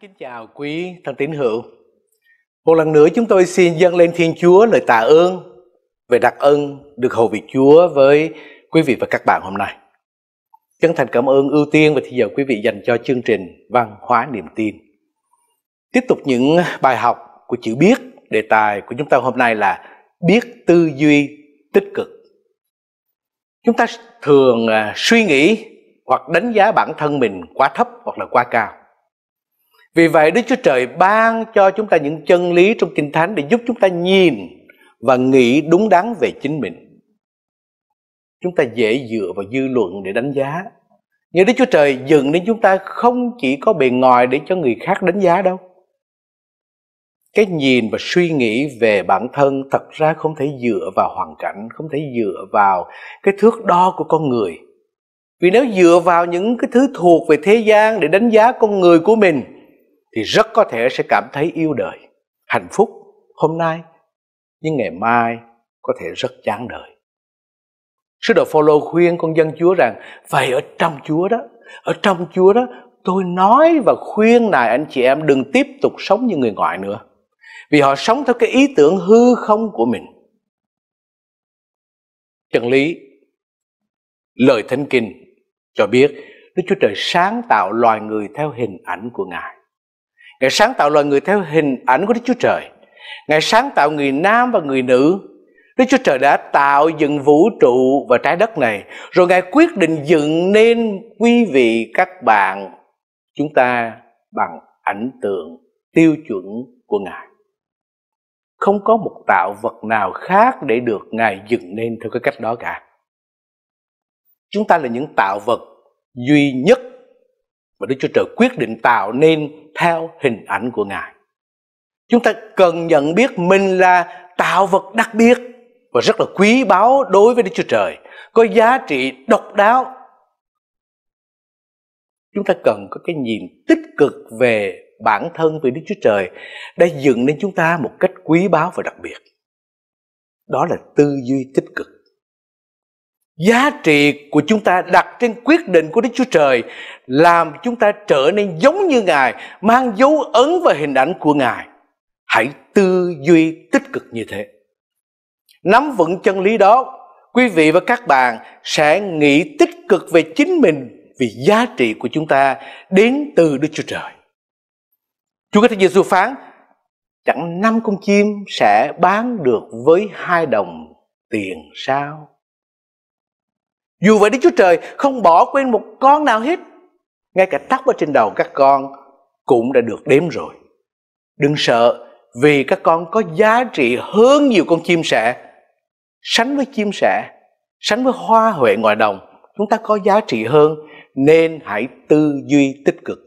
kính chào quý thân tín hữu. Một lần nữa chúng tôi xin dâng lên Thiên Chúa lời tạ ơn về đặc ân được hầu việc Chúa với quý vị và các bạn hôm nay. Chân thành cảm ơn ưu tiên và thì giờ quý vị dành cho chương trình Văn hóa niềm tin. Tiếp tục những bài học của chữ biết, đề tài của chúng ta hôm nay là biết tư duy tích cực. Chúng ta thường à, suy nghĩ hoặc đánh giá bản thân mình quá thấp hoặc là quá cao vì vậy Đức Chúa Trời ban cho chúng ta những chân lý trong Kinh Thánh để giúp chúng ta nhìn và nghĩ đúng đắn về chính mình. Chúng ta dễ dựa vào dư luận để đánh giá. Nhưng Đức Chúa Trời dựng nên chúng ta không chỉ có bề ngoài để cho người khác đánh giá đâu. Cái nhìn và suy nghĩ về bản thân thật ra không thể dựa vào hoàn cảnh, không thể dựa vào cái thước đo của con người. Vì nếu dựa vào những cái thứ thuộc về thế gian để đánh giá con người của mình thì rất có thể sẽ cảm thấy yêu đời hạnh phúc hôm nay nhưng ngày mai có thể rất chán đời sứ đồ Phaolô khuyên con dân Chúa rằng phải ở trong Chúa đó ở trong Chúa đó tôi nói và khuyên nài anh chị em đừng tiếp tục sống như người ngoại nữa vì họ sống theo cái ý tưởng hư không của mình chân lý lời thánh kinh cho biết Đức Chúa Trời sáng tạo loài người theo hình ảnh của Ngài Ngài sáng tạo loài người theo hình ảnh của Đức Chúa Trời. Ngài sáng tạo người nam và người nữ. Đức Chúa Trời đã tạo dựng vũ trụ và trái đất này. Rồi Ngài quyết định dựng nên quý vị các bạn chúng ta bằng ảnh tượng tiêu chuẩn của Ngài. Không có một tạo vật nào khác để được Ngài dựng nên theo cái cách đó cả. Chúng ta là những tạo vật duy nhất mà Đức Chúa Trời quyết định tạo nên theo hình ảnh của Ngài. Chúng ta cần nhận biết mình là tạo vật đặc biệt và rất là quý báu đối với Đức Chúa Trời, có giá trị độc đáo. Chúng ta cần có cái nhìn tích cực về bản thân về Đức Chúa Trời đã dựng nên chúng ta một cách quý báu và đặc biệt. Đó là tư duy tích cực. Giá trị của chúng ta đặt trên quyết định của Đức Chúa Trời làm chúng ta trở nên giống như Ngài, mang dấu ấn và hình ảnh của Ngài. Hãy tư duy tích cực như thế. Nắm vững chân lý đó, quý vị và các bạn sẽ nghĩ tích cực về chính mình vì giá trị của chúng ta đến từ Đức Chúa Trời. Chúa Kitô Giêsu phán, chẳng năm con chim sẽ bán được với hai đồng tiền sao? Dù vậy Đức Chúa Trời không bỏ quên một con nào hết. Ngay cả tóc ở trên đầu các con cũng đã được đếm rồi. Đừng sợ vì các con có giá trị hơn nhiều con chim sẻ. Sánh với chim sẻ, sánh với hoa huệ ngoài đồng, chúng ta có giá trị hơn nên hãy tư duy tích cực.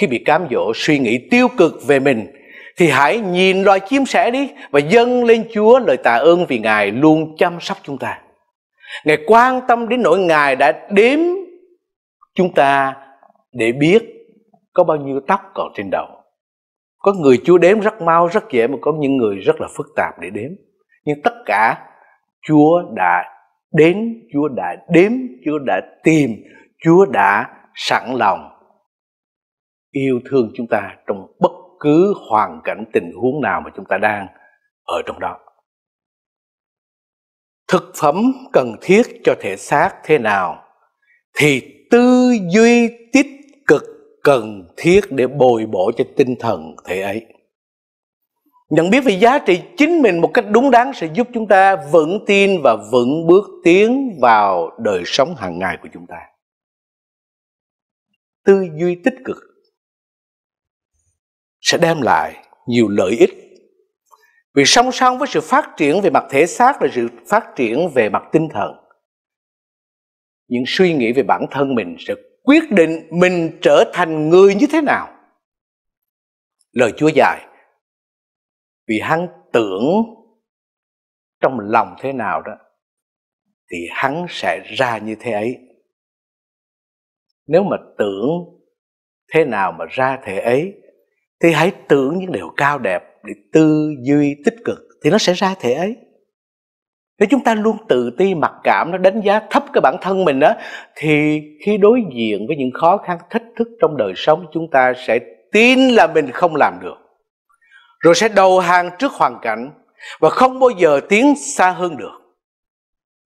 Khi bị cám dỗ suy nghĩ tiêu cực về mình thì hãy nhìn loài chim sẻ đi và dâng lên Chúa lời tạ ơn vì Ngài luôn chăm sóc chúng ta. Ngài quan tâm đến nỗi Ngài đã đếm chúng ta để biết có bao nhiêu tóc còn trên đầu. Có người Chúa đếm rất mau, rất dễ mà có những người rất là phức tạp để đếm. Nhưng tất cả Chúa đã đến, Chúa đã đếm, Chúa đã tìm, Chúa đã sẵn lòng yêu thương chúng ta trong bất cứ hoàn cảnh tình huống nào mà chúng ta đang ở trong đó thực phẩm cần thiết cho thể xác thế nào thì tư duy tích cực cần thiết để bồi bổ cho tinh thần thể ấy nhận biết về giá trị chính mình một cách đúng đắn sẽ giúp chúng ta vững tin và vững bước tiến vào đời sống hàng ngày của chúng ta tư duy tích cực sẽ đem lại nhiều lợi ích vì song song với sự phát triển về mặt thể xác là sự phát triển về mặt tinh thần. Những suy nghĩ về bản thân mình sẽ quyết định mình trở thành người như thế nào. Lời Chúa dạy, vì hắn tưởng trong lòng thế nào đó, thì hắn sẽ ra như thế ấy. Nếu mà tưởng thế nào mà ra thế ấy, thì hãy tưởng những điều cao đẹp để tư duy tích cực thì nó sẽ ra thể ấy nếu chúng ta luôn tự ti mặc cảm nó đánh giá thấp cái bản thân mình đó thì khi đối diện với những khó khăn thách thức trong đời sống chúng ta sẽ tin là mình không làm được rồi sẽ đầu hàng trước hoàn cảnh và không bao giờ tiến xa hơn được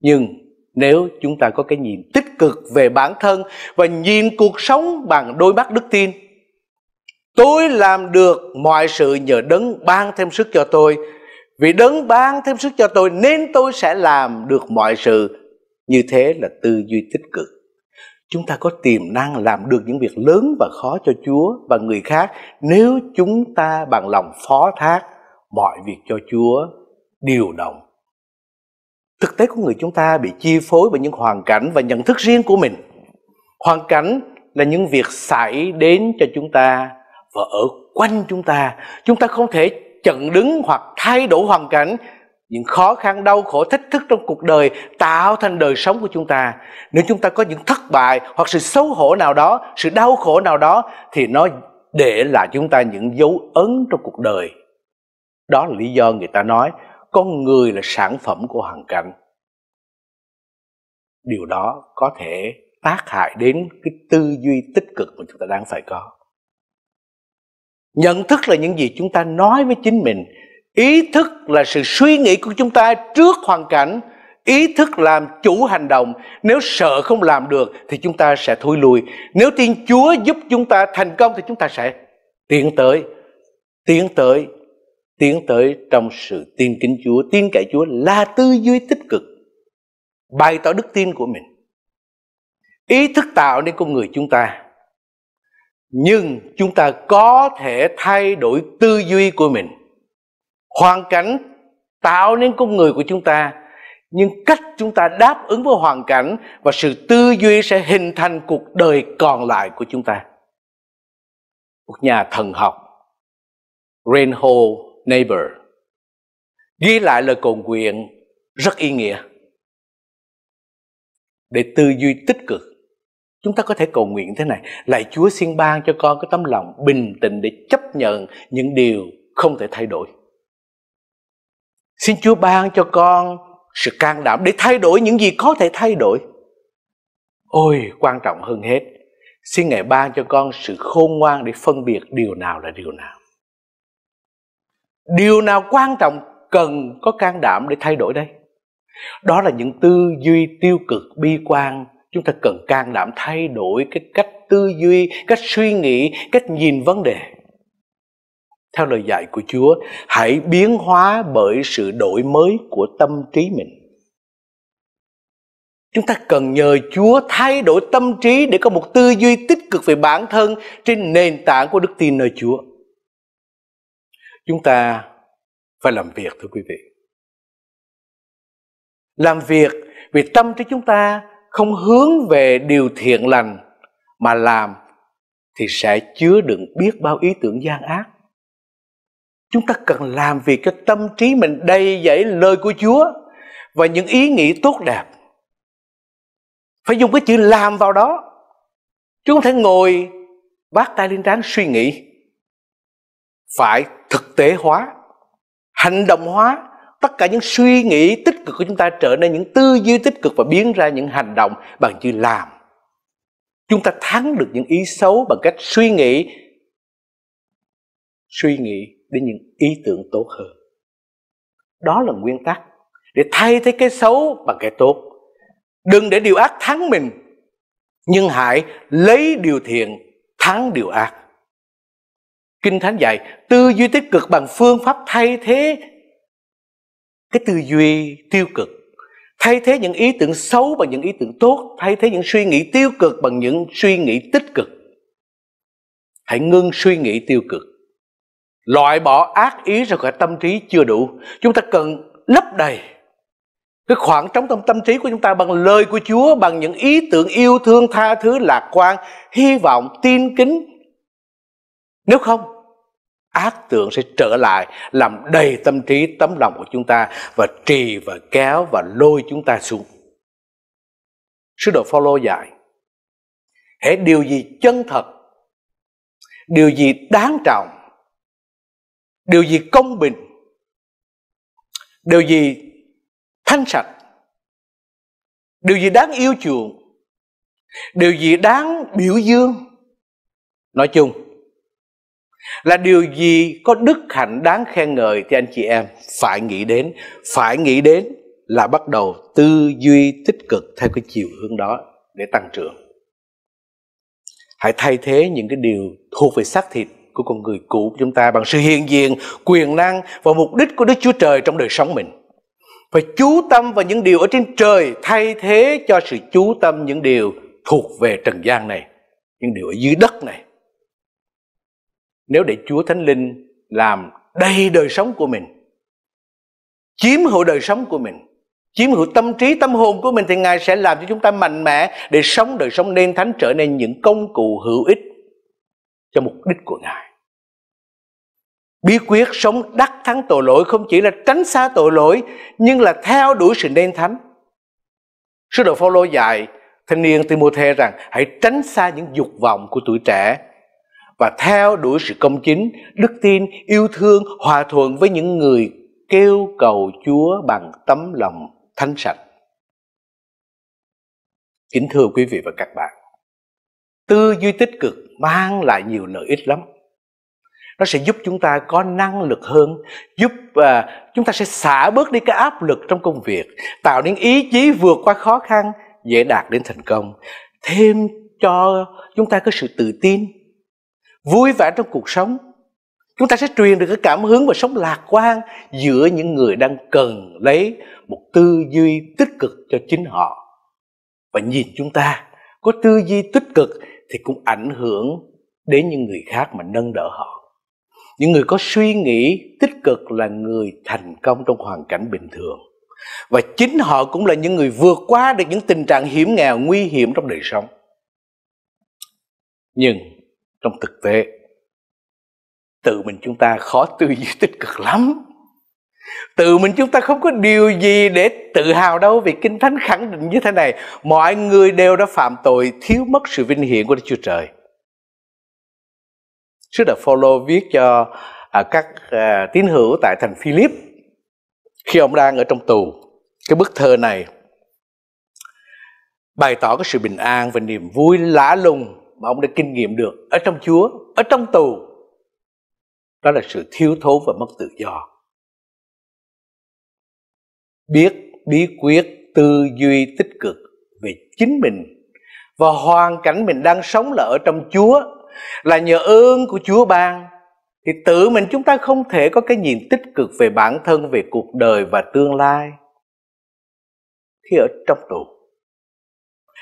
nhưng nếu chúng ta có cái nhìn tích cực về bản thân và nhìn cuộc sống bằng đôi mắt đức tin Tôi làm được mọi sự nhờ đấng ban thêm sức cho tôi. Vì đấng ban thêm sức cho tôi nên tôi sẽ làm được mọi sự. Như thế là tư duy tích cực. Chúng ta có tiềm năng làm được những việc lớn và khó cho Chúa và người khác nếu chúng ta bằng lòng phó thác mọi việc cho Chúa điều động. Thực tế của người chúng ta bị chi phối bởi những hoàn cảnh và nhận thức riêng của mình. Hoàn cảnh là những việc xảy đến cho chúng ta và ở quanh chúng ta chúng ta không thể chận đứng hoặc thay đổi hoàn cảnh những khó khăn đau khổ thách thức trong cuộc đời tạo thành đời sống của chúng ta nếu chúng ta có những thất bại hoặc sự xấu hổ nào đó sự đau khổ nào đó thì nó để lại chúng ta những dấu ấn trong cuộc đời đó là lý do người ta nói con người là sản phẩm của hoàn cảnh điều đó có thể tác hại đến cái tư duy tích cực mà chúng ta đang phải có nhận thức là những gì chúng ta nói với chính mình ý thức là sự suy nghĩ của chúng ta trước hoàn cảnh ý thức làm chủ hành động nếu sợ không làm được thì chúng ta sẽ thui lùi nếu tin chúa giúp chúng ta thành công thì chúng ta sẽ tiến tới tiến tới tiến tới trong sự tin kính chúa tin cậy chúa là tư duy tích cực bày tỏ đức tin của mình ý thức tạo nên con người chúng ta nhưng chúng ta có thể thay đổi tư duy của mình hoàn cảnh tạo nên con người của chúng ta nhưng cách chúng ta đáp ứng với hoàn cảnh và sự tư duy sẽ hình thành cuộc đời còn lại của chúng ta một nhà thần học Reinhold Niebuhr ghi lại lời cầu nguyện rất ý nghĩa để tư duy tích cực Chúng ta có thể cầu nguyện thế này, lạy Chúa xin ban cho con cái tấm lòng bình tĩnh để chấp nhận những điều không thể thay đổi. Xin Chúa ban cho con sự can đảm để thay đổi những gì có thể thay đổi. Ôi, quan trọng hơn hết, xin Ngài ban cho con sự khôn ngoan để phân biệt điều nào là điều nào. Điều nào quan trọng cần có can đảm để thay đổi đây? Đó là những tư duy tiêu cực bi quan chúng ta cần can đảm thay đổi cái cách tư duy cách suy nghĩ cách nhìn vấn đề theo lời dạy của chúa hãy biến hóa bởi sự đổi mới của tâm trí mình chúng ta cần nhờ chúa thay đổi tâm trí để có một tư duy tích cực về bản thân trên nền tảng của đức tin nơi chúa chúng ta phải làm việc thưa quý vị làm việc vì tâm trí chúng ta không hướng về điều thiện lành mà làm thì sẽ chứa đựng biết bao ý tưởng gian ác. Chúng ta cần làm việc cho tâm trí mình đầy dẫy lời của Chúa và những ý nghĩ tốt đẹp. Phải dùng cái chữ làm vào đó. Chứ không thể ngồi vác tay lên trán suy nghĩ. Phải thực tế hóa, hành động hóa tất cả những suy nghĩ tích cực của chúng ta trở nên những tư duy tích cực và biến ra những hành động bằng chữ làm chúng ta thắng được những ý xấu bằng cách suy nghĩ suy nghĩ đến những ý tưởng tốt hơn đó là nguyên tắc để thay thế cái xấu bằng cái tốt đừng để điều ác thắng mình nhưng hãy lấy điều thiện thắng điều ác kinh thánh dạy tư duy tích cực bằng phương pháp thay thế cái tư duy tiêu cực thay thế những ý tưởng xấu bằng những ý tưởng tốt thay thế những suy nghĩ tiêu cực bằng những suy nghĩ tích cực hãy ngưng suy nghĩ tiêu cực loại bỏ ác ý ra khỏi tâm trí chưa đủ chúng ta cần lấp đầy cái khoảng trống trong tâm trí của chúng ta bằng lời của Chúa, bằng những ý tưởng yêu thương, tha thứ, lạc quan, hy vọng, tin kính. Nếu không, ác tượng sẽ trở lại làm đầy tâm trí tấm lòng của chúng ta và trì và kéo và lôi chúng ta xuống sứ đồ phaolô dạy hễ điều gì chân thật điều gì đáng trọng điều gì công bình điều gì thanh sạch điều gì đáng yêu chuộng điều gì đáng biểu dương nói chung là điều gì có đức hạnh đáng khen ngợi thì anh chị em phải nghĩ đến phải nghĩ đến là bắt đầu tư duy tích cực theo cái chiều hướng đó để tăng trưởng hãy thay thế những cái điều thuộc về xác thịt của con người cũ của chúng ta bằng sự hiện diện quyền năng và mục đích của đức chúa trời trong đời sống mình phải chú tâm vào những điều ở trên trời thay thế cho sự chú tâm những điều thuộc về trần gian này những điều ở dưới đất này nếu để Chúa Thánh Linh làm đầy đời sống của mình, chiếm hữu đời sống của mình, chiếm hữu tâm trí, tâm hồn của mình thì Ngài sẽ làm cho chúng ta mạnh mẽ để sống đời sống nên thánh trở nên những công cụ hữu ích cho mục đích của Ngài. Bí quyết sống đắc thắng tội lỗi không chỉ là tránh xa tội lỗi nhưng là theo đuổi sự nên thánh. Sứ đồ Phaolô dạy thanh niên Timôthê rằng hãy tránh xa những dục vọng của tuổi trẻ và theo đuổi sự công chính, đức tin, yêu thương, hòa thuận với những người kêu cầu Chúa bằng tấm lòng thánh sạch. Kính thưa quý vị và các bạn, tư duy tích cực mang lại nhiều lợi ích lắm. Nó sẽ giúp chúng ta có năng lực hơn, giúp à, chúng ta sẽ xả bớt đi cái áp lực trong công việc, tạo nên ý chí vượt qua khó khăn, dễ đạt đến thành công, thêm cho chúng ta có sự tự tin, vui vẻ trong cuộc sống chúng ta sẽ truyền được cái cảm hứng và sống lạc quan giữa những người đang cần lấy một tư duy tích cực cho chính họ và nhìn chúng ta có tư duy tích cực thì cũng ảnh hưởng đến những người khác mà nâng đỡ họ những người có suy nghĩ tích cực là người thành công trong hoàn cảnh bình thường và chính họ cũng là những người vượt qua được những tình trạng hiểm nghèo nguy hiểm trong đời sống nhưng trong thực tế tự mình chúng ta khó tư duy tích cực lắm tự mình chúng ta không có điều gì để tự hào đâu vì kinh thánh khẳng định như thế này mọi người đều đã phạm tội thiếu mất sự vinh hiển của đức chúa trời sứ đồ Phaolô viết cho à, các à, tín hữu tại thành Philip khi ông đang ở trong tù cái bức thơ này bày tỏ cái sự bình an và niềm vui lã lùng mà ông đã kinh nghiệm được ở trong Chúa, ở trong tù. Đó là sự thiếu thốn và mất tự do. Biết bí quyết tư duy tích cực về chính mình và hoàn cảnh mình đang sống là ở trong Chúa, là nhờ ơn của Chúa ban thì tự mình chúng ta không thể có cái nhìn tích cực về bản thân, về cuộc đời và tương lai khi ở trong tù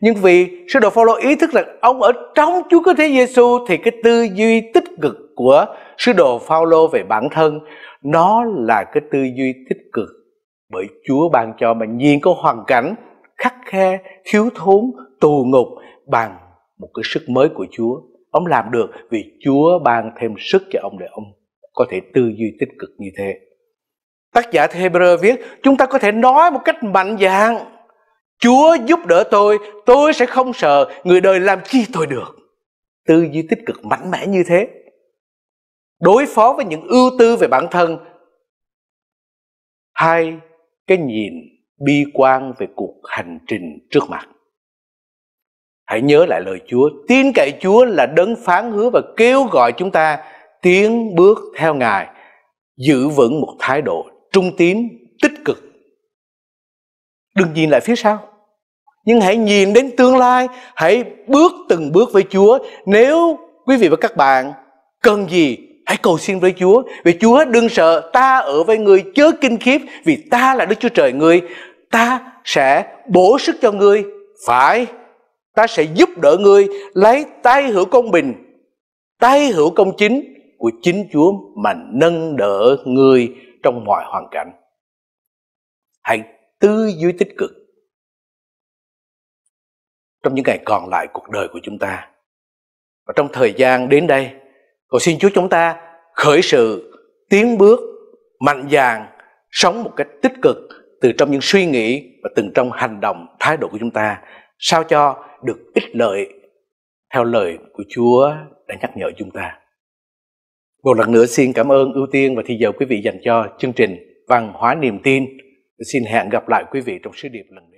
nhưng vì sứ đồ Phaolô ý thức rằng ông ở trong Chúa Cứu Thế Giêsu thì cái tư duy tích cực của sứ đồ Phaolô về bản thân nó là cái tư duy tích cực bởi Chúa ban cho mà nhìn có hoàn cảnh khắc khe, thiếu thốn, tù ngục bằng một cái sức mới của Chúa. Ông làm được vì Chúa ban thêm sức cho ông để ông có thể tư duy tích cực như thế. Tác giả Hebrew viết, chúng ta có thể nói một cách mạnh dạn Chúa giúp đỡ tôi, tôi sẽ không sợ người đời làm chi tôi được. Tư duy tích cực mạnh mẽ như thế. Đối phó với những ưu tư về bản thân. Hai, cái nhìn bi quan về cuộc hành trình trước mặt. Hãy nhớ lại lời Chúa, tin cậy Chúa là đấng phán hứa và kêu gọi chúng ta tiến bước theo Ngài, giữ vững một thái độ trung tín, tích cực đừng nhìn lại phía sau nhưng hãy nhìn đến tương lai hãy bước từng bước với chúa nếu quý vị và các bạn cần gì hãy cầu xin với chúa vì chúa đừng sợ ta ở với người chớ kinh khiếp vì ta là đức chúa trời người, ta sẽ bổ sức cho ngươi phải ta sẽ giúp đỡ ngươi lấy tay hữu công bình tay hữu công chính của chính chúa mà nâng đỡ ngươi trong mọi hoàn cảnh hãy tư duy tích cực trong những ngày còn lại cuộc đời của chúng ta và trong thời gian đến đây cầu xin chúa chúng ta khởi sự tiến bước mạnh dạn sống một cách tích cực từ trong những suy nghĩ và từng trong hành động thái độ của chúng ta sao cho được ích lợi theo lời của Chúa đã nhắc nhở chúng ta. Một lần nữa xin cảm ơn ưu tiên và thi giờ quý vị dành cho chương trình Văn hóa niềm tin Xin hẹn gặp lại quý vị trong sứ điệp lần nữa.